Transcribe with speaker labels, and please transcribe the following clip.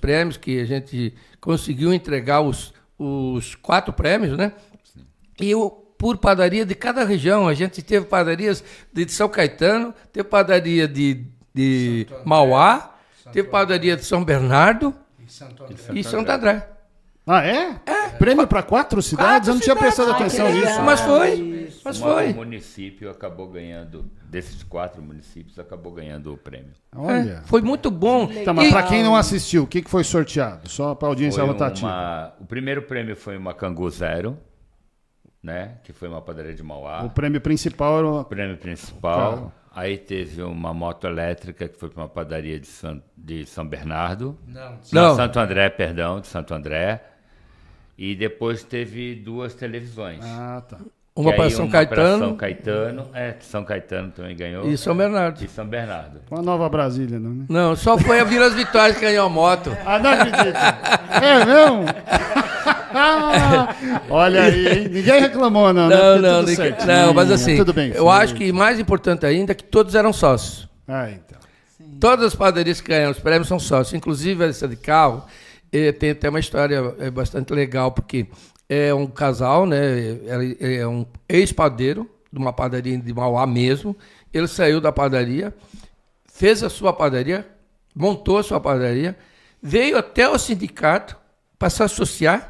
Speaker 1: prêmios que a gente conseguiu entregar os, os quatro prêmios, né? E eu, por padaria de cada região. A gente teve padarias de São Caetano, teve padaria de, de Mauá, Santo teve padaria de São Bernardo
Speaker 2: e Santo André. E Santo André. Ah, é? é. Prêmio para quatro cidades? Quatro Eu não cidades. tinha prestado ah, atenção nisso. Mas foi isso. Mas Uma, foi. O município acabou ganhando, desses quatro municípios, acabou ganhando o prêmio. Olha. É, foi muito bom. Tá, mas para quem não assistiu, o que, que foi sorteado? Só para audiência foi rotativa. o primeiro prêmio foi uma Cangu Zero, né? Que foi uma padaria de Mauá. O prêmio principal era uma... O prêmio principal. Aí teve uma moto elétrica que foi para uma padaria de São, de São Bernardo. Não, de Não. Santo André, perdão, de Santo André. E depois teve duas televisões. Ah, tá. Uma para São uma Caetano. São Caetano, é, São Caetano também ganhou. E São
Speaker 1: Bernardo. E São Bernardo. Uma nova Brasília, não, né? Não, só foi a Vilas Vitórias que ganhou a moto. Ah, não acredito. É mesmo? Ah, olha aí, hein? ninguém reclamou, não. Não, né? não, ninguém, não, mas assim, tudo bem, eu acho que mais importante ainda é que todos eram sócios. Ah, então. Sim. Todas as padarias que ganham os prêmios são sócios, inclusive essa de carro. E eh, tem até uma história eh, bastante legal, porque é um casal, né? É um ex-padeiro de uma padaria de Mauá mesmo. Ele saiu da padaria, fez a sua padaria, montou a sua padaria, veio até o sindicato para se associar